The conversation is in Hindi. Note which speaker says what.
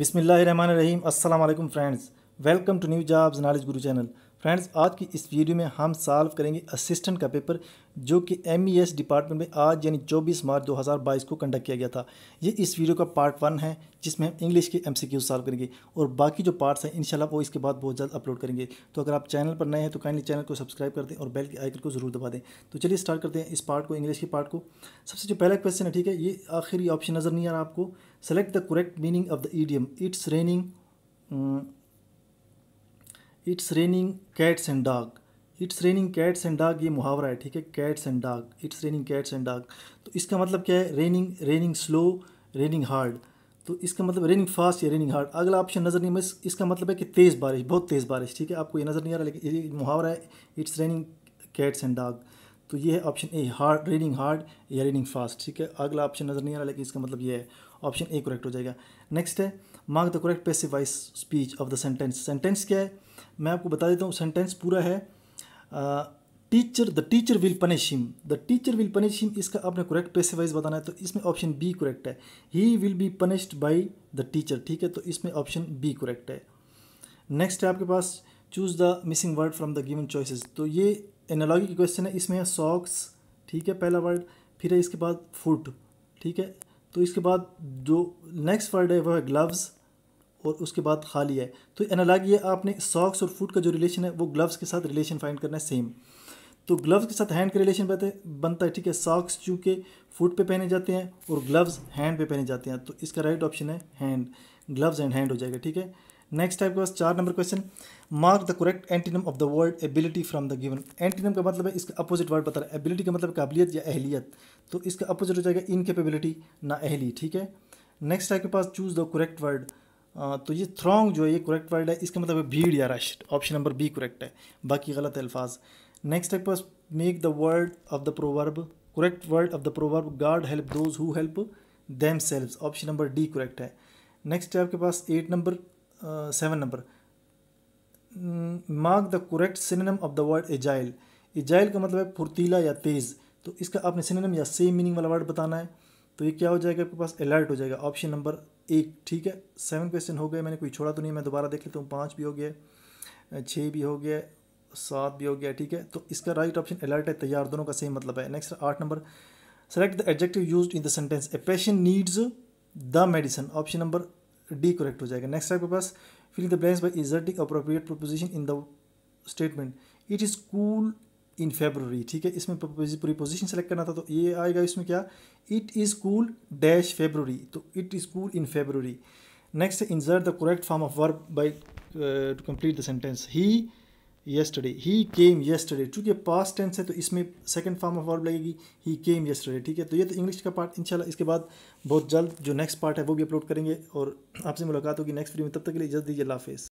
Speaker 1: बिसमीम अल्लाम friends welcome to new jobs knowledge guru channel friends आज की इस वीडियो में हम सॉल्व करेंगे असिस्टेंट का पेपर जो कि एम डिपार्टमेंट e में आज यानी 24 मार्च 2022 को कंडक्ट किया गया था ये इस वीडियो का पार्ट वन है जिसमें हम इंग्लिश के एम सी सॉल्व करेंगे और बाकी जो पार्ट्स हैं इंशाल्लाह वो इसके बाद बहुत जल्द अपलोड करेंगे तो अगर आप चैनल पर नए हैं तो काइंडली चैनल को सब्सक्राइब कर दें और बेल के आइकन को ज़रूर दबा दें तो चलिए स्टार्ट करते हैं इस पार्ट को इंग्लिश के पार्ट को सबसे जो पहला क्वेश्चन है ठीक है ये आखिरी ऑप्शन नज़र नहीं आ रहा आपको select the correct meaning of the idiom it's raining it's raining cats and dog it's raining cats and dog ये मुहावरा है ठीक है cats and dog it's raining cats and dog तो इसका मतलब क्या है raining raining slow raining hard तो इसका मतलब रेनिंग फास्ट या रेनिंग हार्ड अगला ऑप्शन नज़र नहीं मैं इसका मतलब है कि तेज़ बारिश बहुत तेज़ बारिश ठीक है आपको ये नज़र नहीं आ रहा लेकिन ये मुहावरा है इट्स रेनिंग कैट्स एंड डाग तो ये है option A hard raining hard या रेनिंग फास्ट ठीक है अगला ऑप्शन नज़र नहीं आ रहा लेकिन इसका मतलब ये है ऑप्शन ए करेक्ट हो जाएगा नेक्स्ट है mark the correct passive speech of the sentence sentence क्या है मैं आपको बता देता हूँ सेंटेंस पूरा है teacher the teacher will punish him the teacher will punish him इसका आपने करेक्ट पैसे वाइज बताना है तो इसमें ऑप्शन बी करेक्ट है he will be punished by the teacher ठीक है तो इसमें ऑप्शन बी करेक्ट है नेक्स्ट है आपके पास choose the missing word from the given choices तो ये एनोलॉजी की क्वेश्चन है इसमें है सॉक्स ठीक है पहला वर्ड फिर है इसके बाद फुट ठीक है तो इसके बाद जो नेक्स्ट वर्ड है वह है ग्लव्स और उसके बाद खाली है तो एनालॉग ये आपने सॉक्स और फुट का जो रिलेशन है वो ग्लव्स के साथ रिलेशन फाइंड करना है सेम तो ग्लव्स के साथ हैंड का रिलेशन बनता है ठीक है सॉक्स चूँकि फुट पे पहने जाते हैं और ग्लव्स हैंड पे पहने जाते हैं तो इसका राइट ऑप्शन है हैंड ग्लव्स एंड हैंड हो जाएगा ठीक है नेक्स्ट आपके पास चार number question mark the correct antonym of the word ability from the given antonym का मतलब है इसका अपोजिट वर्ड बता रहा है एबिलिटी का मतलब काबिलियत या एहलीत तो इसका अपोजिट हो जाएगा इनकेपेबिलिटी ना एहली ठीक है नेक्स्ट आपके पास चूज द करेक्ट वर्ड तो ये थ्रॉन्ग जो है ये करेक्ट वर्ड है इसका मतलब है भीड़ या rush option number B correct है बाकी गलत अल्फाज नेक्स्ट है पास make the word of the proverb correct word of the proverb God help those who help themselves option number D correct है नेक्स्ट है आपके पास eight number seven number mark the correct synonym of the word agile agile का मतलब है फुर्तीला या तेज़ तो इसका आपने सिनेम या सेम मीनिंग वाला वर्ड बताना है तो ये क्या हो जाएगा आपके पास अलर्ट हो जाएगा ऑप्शन नंबर एक ठीक है सेवन क्वेश्चन हो गए मैंने कोई छोड़ा तो नहीं मैं दोबारा देख लेता हूँ पाँच भी हो गया छः भी हो गया सात भी हो गया ठीक है तो इसका राइट ऑप्शन अलर्ट है तैयार दोनों का सेम मतलब है नेक्स्ट आठ number select the adjective use in the sentence a patient needs the medicine option number D correct हो जाएगा नेक्स्ट आपके पास filling the blanks by inserting appropriate preposition in the statement it is cool in February ठीक है इसमें प्रीपोजिशन सेलेक्ट करना था तो ये आएगा इसमें क्या it is cool dash February तो it is cool in February next insert the correct form of work by to complete the sentence he yesterday he came yesterday चूंकि पास्ट टेंस है तो इसमें सेकंड फॉर्म ऑफ वर्ब लगेगी ही केम येस्टरडे ठीक है तो ये तो इंग्लिश का पार्ट इंशाल्लाह इसके बाद बहुत जल्द जो नेक्स्ट पार्ट है वो भी अपलोड करेंगे और आपसे मुलाकात होगी नेक्स्ट वीडियो में तब तक के लिए जल्द दीजिए लाफेज़